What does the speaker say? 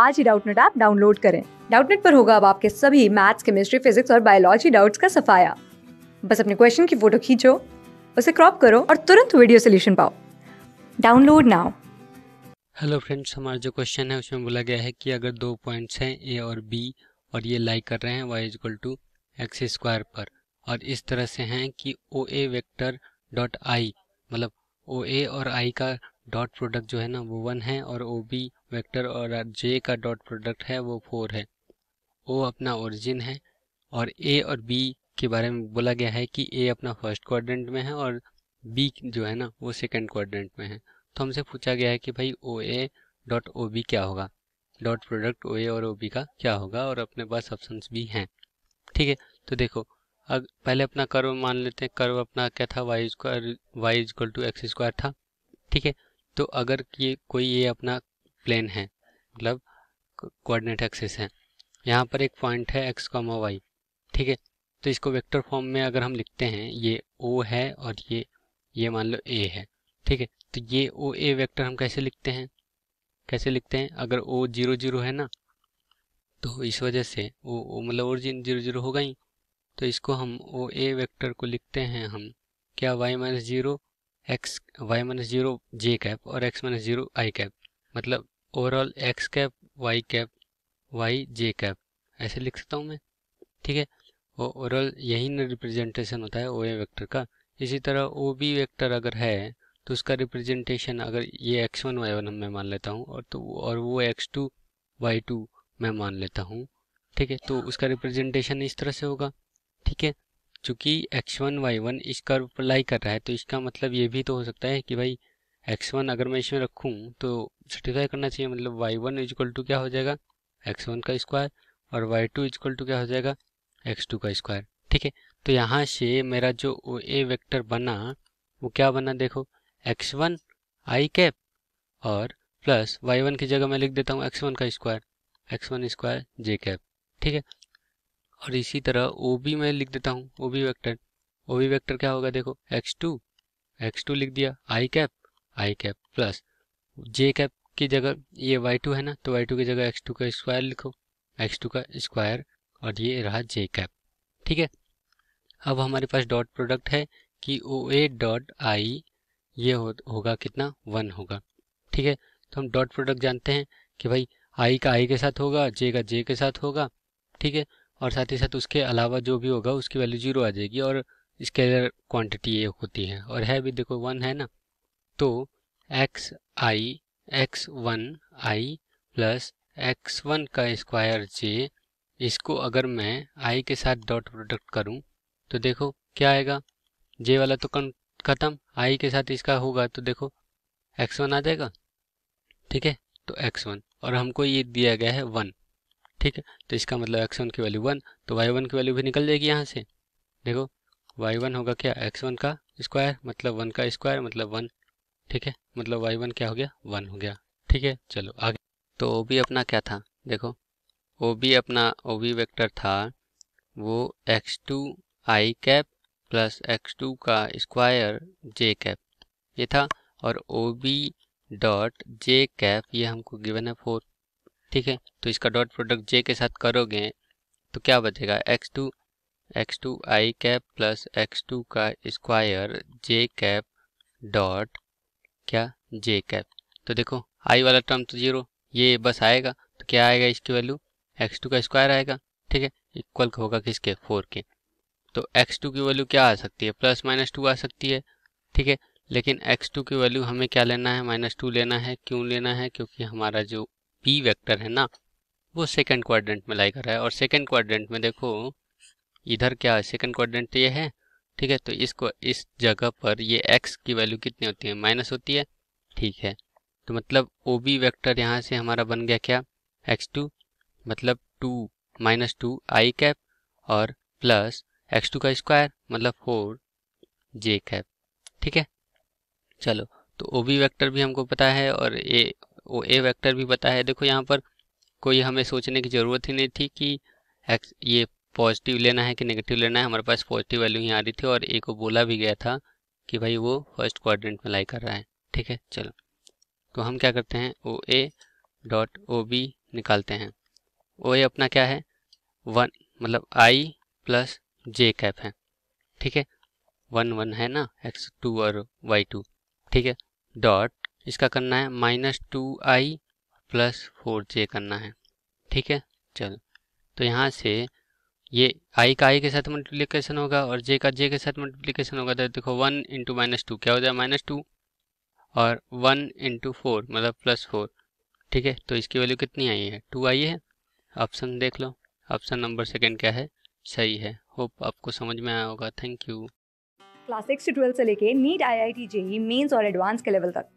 आज ही Doubtnut app download करें डाउटनेट पर होगा अब आपके सभी मैथ्स केमिस्ट्री फिजिक्स और बायोलॉजी डाउट्स का सफाया बस अपने क्वेश्चन की फोटो खींचो उसे क्रॉप करो और तुरंत वीडियो सोल्यूशन पाओ डाउनलोड नाउ हेलो फ्रेंड्स हमारा जो क्वेश्चन है उसमें बोला गया है कि अगर दो पॉइंट्स हैं ए और बी और ये लाई कर रहे हैं Y is equal to X square पर और इस तरह से हैं कि ओ ए वेक्टर डॉट आई मतलब ओ ए और आई का डॉट प्रोडक्ट जो है ना वो वन है और ओ बी वैक्टर और जे का डॉट प्रोडक्ट है वो फोर है ओ अपना ओरिजिन है और ए और बी के बारे में बोला गया है कि ए अपना फर्स्ट क्वाड्रेंट में है और बी जो है ना वो सेकंड क्वाड्रेंट में है तो हमसे पूछा गया है कि भाई ओ ए डॉट ओ बी क्या होगा डॉट प्रोडक्ट ओ ए और ओ बी का क्या होगा और अपने पास ऑप्शंस भी हैं ठीक है तो देखो अब पहले अपना कर्व मान लेते हैं कर्व अपना क्या था Y square Y equal to X square था ठीक है तो अगर ये कोई ये अपना प्लेन है मतलब कोऑर्डिनेट एक्सिस है यहाँ पर एक पॉइंट है एक्स कॉमा वाई ठीक है तो इसको वेक्टर फॉर्म में अगर हम लिखते हैं ये ओ है और ये ये मान लो ए है ठीक है तो ये ओ ए वैक्टर हम कैसे लिखते हैं कैसे लिखते हैं अगर ओ जीरो जीरो है ना तो इस वजह से ओ ओ मतलब ओरिजिन जीरो जीरो होगा ही तो इसको हम ओ ए वैक्टर को लिखते हैं हम क्या Y minus zero X Y minus zero J cap और X minus zero I cap मतलब overall X cap Y cap Y J cap ऐसे लिख सकता हूँ मैं ठीक है और ओवरऑल यही ना रिप्रेजेंटेशन होता है ओ ए वैक्टर का इसी तरह ओ बी वैक्टर अगर है तो उसका रिप्रेजेंटेशन अगर ये एक्स वन वाई वन मैं मान लेता हूँ और तो और वो एक्स टू वाई टू मैं मान लेता हूँ ठीक है तो उसका रिप्रेजेंटेशन इस तरह से होगा ठीक है चूँकि एक्स वन वाई वन इस कर्व पर लाई कर रहा है तो इसका मतलब ये भी तो हो सकता है कि भाई एक्स वन अगर मैं इसमें रखूँ तो सेटिस्फाई करना चाहिए मतलब वाई वन इजक्वल टू क्या हो जाएगा एक्स वन का स्क्वायर और वाई टू इजक्वल टू क्या हो जाएगा एक्स टू का स्क्वायर ठीक है तो यहाँ से मेरा जो ओ ए वैक्टर बना वो क्या बना देखो एक्स वन आई कैप और प्लस वाई वन की जगह मैं लिख देता हूँ एक्स वन का square X one square J cap ठीक है और इसी तरह ओ बी मैं लिख देता हूँ O B vector O B vector क्या होगा देखो एक्स टू एक्स टू लिख दिया I cap I cap plus J cap की जगह ये वाई टू है ना तो वाई टू की जगह एक्स टू का स्क्वायर लिखो एक्स टू का स्क्वायर और ये रहा जे कैप ठीक है अब हमारे पास डॉट प्रोडक्ट है कि ओ ए डॉट आई ये हो, होगा कितना वन होगा ठीक है तो हम डॉट प्रोडक्ट जानते हैं कि भाई आई का आई के साथ होगा जे का जे के साथ होगा ठीक है और साथ ही साथ उसके अलावा जो भी होगा उसकी वैल्यू जीरो आ जाएगी और स्केलर क्वांटिटी ये होती है और है भी देखो वन है ना तो X I X one I plus X one का स्क्वायर जे इसको अगर मैं आई के साथ डॉट प्रोडक्ट करूं तो देखो क्या आएगा जे वाला तो कम ख़त्म आई के साथ इसका होगा तो देखो एक्स वन आ जाएगा ठीक है तो एक्स वन और हमको ये दिया गया है वन ठीक है तो इसका मतलब एक्स वन की वैल्यू वन तो वाई वन की वैल्यू भी निकल जाएगी यहाँ से देखो वाई वन होगा क्या एक्स वन का स्क्वायर मतलब वन का स्क्वायर मतलब वन ठीक है मतलब वाई वन क्या हो गया वन हो गया ठीक है चलो आगे तो ओ बी अपना क्या था देखो ओ बी अपना ओ बी वेक्टर था वो X two I cap plus X two का स्क्वायर जे कैप ये था और O B dot J cap ये हमको गिवन है फोर ठीक है तो इसका डॉट प्रोडक्ट जे के साथ करोगे तो क्या बचेगा X two X two I cap plus X two का स्क्वायर जे कैप डॉट क्या जे कैप तो देखो आई वाला टर्म तो जीरो ये बस आएगा तो क्या आएगा इसकी वैल्यू एक्स टू का स्क्वायर आएगा ठीक है इक्वल होगा किसके फोर के तो एक्स टू की वैल्यू क्या आ सकती है प्लस माइनस टू आ सकती है ठीक है लेकिन एक्स टू की वैल्यू हमें क्या लेना है माइनस टू लेना है क्यों लेना है क्योंकि हमारा जो पी वेक्टर है ना वो सेकंड क्वाड्रेंट में लाई कर रहा है और सेकंड क्वाड्रेंट में देखो इधर क्या है सेकंड क्वाड्रेंट ये है ठीक है तो इसको इस जगह पर ये एक्स की वैल्यू कितनी होती है माइनस होती है ठीक है तो मतलब ओ बी वैक्टर यहाँ से हमारा बन गया क्या एक्स टू मतलब two minus two I cap और प्लस एक्स टू का स्क्वायर मतलब फोर जे कैप ठीक है चलो तो ओ बी वैक्टर भी हमको पता है और ए वो ए वेक्टर भी बताया है देखो यहाँ पर कोई हमें सोचने की ज़रूरत ही नहीं थी कि एक्स ये पॉजिटिव लेना है कि नेगेटिव लेना है हमारे पास पॉजिटिव वैल्यू ही आ रही थी और ए को बोला भी गया था कि भाई वो फर्स्ट क्वाड्रेंट में लाई कर रहा है ठीक है चलो तो हम क्या करते हैं ओ ए डॉट ओ बी निकालते हैं ओ ए अपना क्या है वन मतलब आई प्लस जे कैप है ठीक है वन वन है ना एक्स टू और वाई टू ठीक है डॉट इसका करना है minus two I plus four J करना है ठीक है चलो तो यहाँ से ये आई का आई के साथ मल्टीप्लीकेशन होगा और जे का जे के साथ मल्टीप्लिकेशन होगा तो देखो वन इंटू माइनस टू क्या हो जाए माइनस टू और वन इंटू फोर मतलब प्लस फोर ठीक है तो इसकी वैल्यू कितनी आई है टू आई है ऑप्शन देख लो ऑप्शन नंबर सेकेंड क्या है सही है होप आपको समझ में आया होगा थैंक यू क्लास सिक्स से ट्वेल्थ से लेके NEET I I T JEE mains और एडवांस के लेवल तक